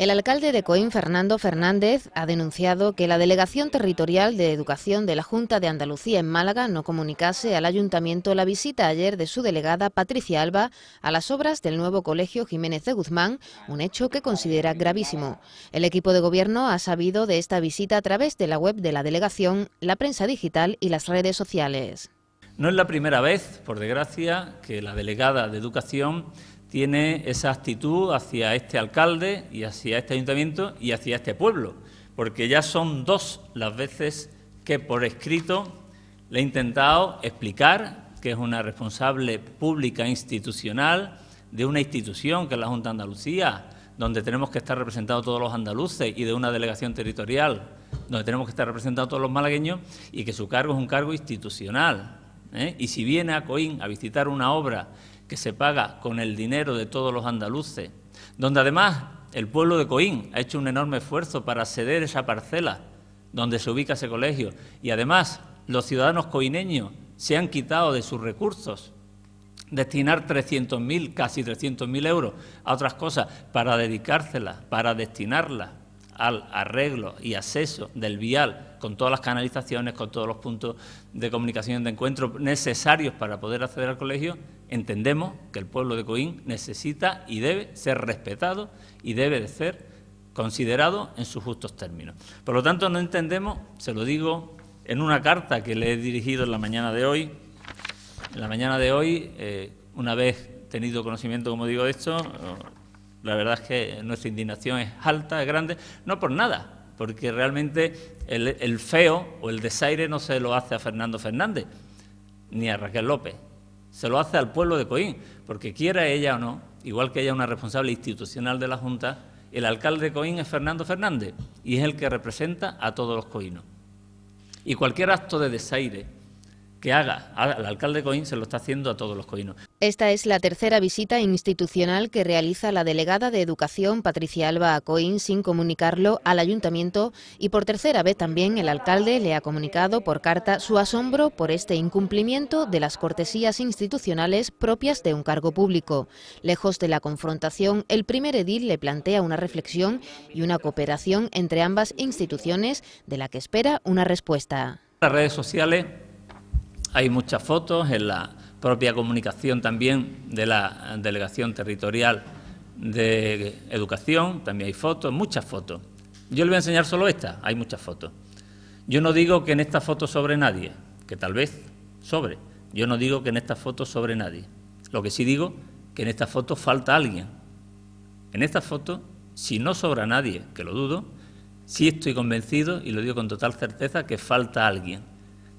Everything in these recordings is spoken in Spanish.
El alcalde de Coín, Fernando Fernández, ha denunciado que la Delegación Territorial de Educación de la Junta de Andalucía en Málaga no comunicase al ayuntamiento la visita ayer de su delegada Patricia Alba a las obras del nuevo colegio Jiménez de Guzmán, un hecho que considera gravísimo. El equipo de gobierno ha sabido de esta visita a través de la web de la delegación, la prensa digital y las redes sociales. No es la primera vez, por desgracia, que la delegada de Educación tiene esa actitud hacia este alcalde y hacia este ayuntamiento y hacia este pueblo, porque ya son dos las veces que por escrito le he intentado explicar que es una responsable pública institucional de una institución que es la Junta de Andalucía, donde tenemos que estar representados todos los andaluces y de una delegación territorial, donde tenemos que estar representados todos los malagueños y que su cargo es un cargo institucional, ¿eh? Y si viene a Coín a visitar una obra que se paga con el dinero de todos los andaluces, donde además el pueblo de Coín ha hecho un enorme esfuerzo para ceder esa parcela donde se ubica ese colegio, y además los ciudadanos coineños se han quitado de sus recursos destinar 300.000, casi 300.000 euros a otras cosas, para dedicárselas, para destinarlas al arreglo y acceso del vial con todas las canalizaciones, con todos los puntos de comunicación de encuentro necesarios para poder acceder al colegio, entendemos que el pueblo de Coín necesita y debe ser respetado y debe de ser considerado en sus justos términos. Por lo tanto, no entendemos, se lo digo en una carta que le he dirigido en la mañana de hoy, en la mañana de hoy, eh, una vez tenido conocimiento, como digo, de esto, la verdad es que nuestra indignación es alta, es grande, no por nada, porque realmente el, feo o el desaire no se lo hace a Fernando Fernández ni a Raquel López, se lo hace al pueblo de Coín, porque quiera ella o no, igual que ella es una responsable institucional de la Junta, el alcalde de Coín es Fernando Fernández y es el que representa a todos los coínos. Y cualquier acto de desaire que haga. al alcalde Coín se lo está haciendo a todos los coínos. Esta es la tercera visita institucional que realiza la delegada de Educación, Patricia Alba, a Coín sin comunicarlo al ayuntamiento y por tercera vez también el alcalde le ha comunicado por carta su asombro por este incumplimiento de las cortesías institucionales propias de un cargo público. Lejos de la confrontación, el primer edil le plantea una reflexión y una cooperación entre ambas instituciones de la que espera una respuesta. Las redes sociales hay muchas fotos en la propia comunicación también de la Delegación Territorial de Educación, también hay fotos, muchas fotos. Yo le voy a enseñar solo esta, hay muchas fotos. Yo no digo que en esta foto sobre nadie, que tal vez sobre. Yo no digo que en esta foto sobre nadie. Lo que sí digo que en esta foto falta alguien. En esta foto, si no sobra nadie, que lo dudo, sí estoy convencido y lo digo con total certeza que falta alguien.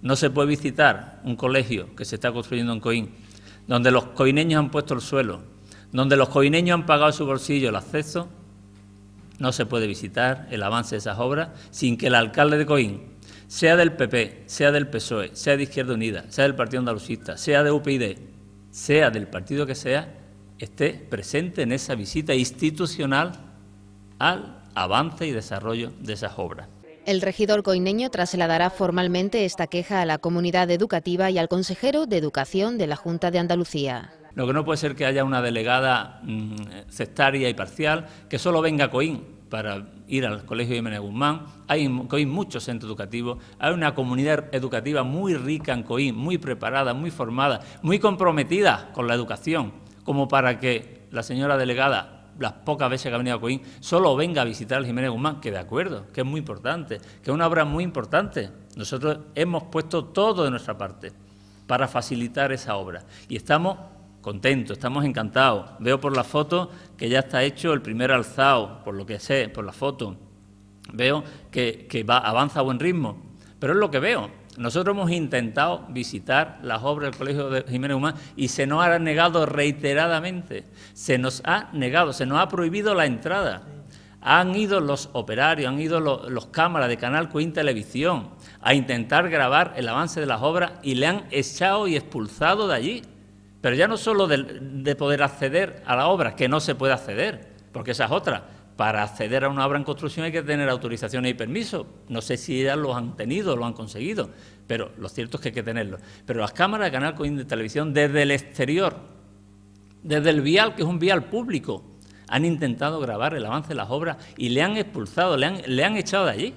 No se puede visitar un colegio que se está construyendo en Coín, donde los coineños han puesto el suelo, donde los coineños han pagado su bolsillo el acceso, no se puede visitar el avance de esas obras sin que el alcalde de Coín, sea del PP, sea del PSOE, sea de Izquierda Unida, sea del Partido Andalucista, sea de UPyD, sea del partido que sea, esté presente en esa visita institucional al avance y desarrollo de esas obras. El regidor coineño trasladará formalmente esta queja a la comunidad educativa y al consejero de Educación de la Junta de Andalucía. Lo que no puede ser que haya una delegada mm, sectaria y parcial que solo venga a Coín para ir al Colegio Jiménez Guzmán. Hay en Coín muchos centros educativos, hay una comunidad educativa muy rica en Coín, muy preparada, muy formada, muy comprometida con la educación, como para que la señora delegada las pocas veces que ha venido a Coín, solo venga a visitar al Jiménez Guzmán, que de acuerdo, que es muy importante, que es una obra muy importante. Nosotros hemos puesto todo de nuestra parte para facilitar esa obra y estamos contentos, estamos encantados. Veo por la foto que ya está hecho el primer alzado, por lo que sé, por la foto. Veo que, que va, avanza a buen ritmo, pero es lo que veo. Nosotros hemos intentado visitar las obras del Colegio de Jiménez Humán y se nos ha negado reiteradamente, se nos ha negado, se nos ha prohibido la entrada. Han ido los operarios, han ido los, cámaras de Canal Queen Televisión a intentar grabar el avance de las obras y le han echado y expulsado de allí. Pero ya no solo de, de poder acceder a la obra, que no se puede acceder, porque esa es otra para acceder a una obra en construcción hay que tener autorizaciones y permisos. No sé si ya los han tenido, lo han conseguido, pero lo cierto es que hay que tenerlo. Pero las cámaras de Canal Coin de Televisión desde el exterior, desde el vial, que es un vial público, han intentado grabar el avance de las obras y le han expulsado, le han, le han echado de allí.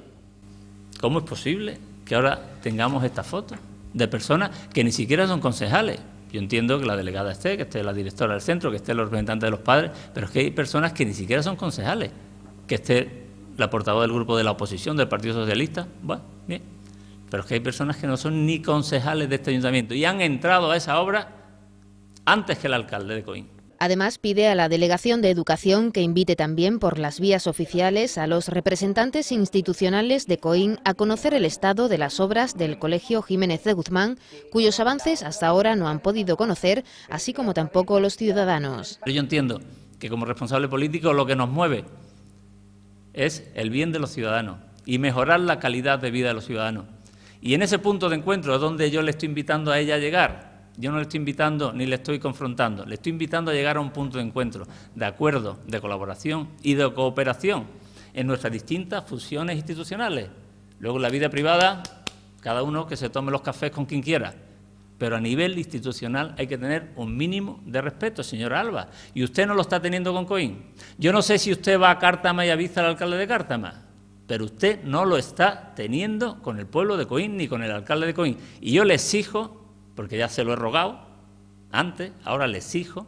¿Cómo es posible que ahora tengamos esta foto de personas que ni siquiera son concejales? Yo entiendo que la delegada esté, que esté la directora del centro, que esté los representantes de los padres, pero es que hay personas que ni siquiera son concejales, que esté la portavoz del grupo de la oposición del Partido Socialista, bueno, bien. Pero es que hay personas que no son ni concejales de este ayuntamiento y han entrado a esa obra antes que el alcalde de Coín. Además, pide a la Delegación de Educación que invite también por las vías oficiales a los representantes institucionales de COIN a conocer el estado de las obras del Colegio Jiménez de Guzmán, cuyos avances hasta ahora no han podido conocer, así como tampoco los ciudadanos. Yo entiendo que como responsable político lo que nos mueve es el bien de los ciudadanos y mejorar la calidad de vida de los ciudadanos. Y en ese punto de encuentro es donde yo le estoy invitando a ella a llegar, yo no le estoy invitando ni le estoy confrontando, le estoy invitando a llegar a un punto de encuentro, de acuerdo, de colaboración y de cooperación en nuestras distintas fusiones institucionales. Luego la vida privada, cada uno que se tome los cafés con quien quiera. Pero a nivel institucional hay que tener un mínimo de respeto, señor Alba. Y usted no lo está teniendo con Coín. Yo no sé si usted va a Cártama y avisa al alcalde de Cártama, pero usted no lo está teniendo con el pueblo de Coín ni con el alcalde de Coín. Y yo le exijo porque ya se lo he rogado antes, ahora le exijo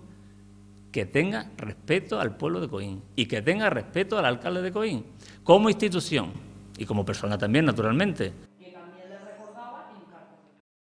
que tenga respeto al pueblo de Coín y que tenga respeto al alcalde de Coín como institución y como persona también, naturalmente.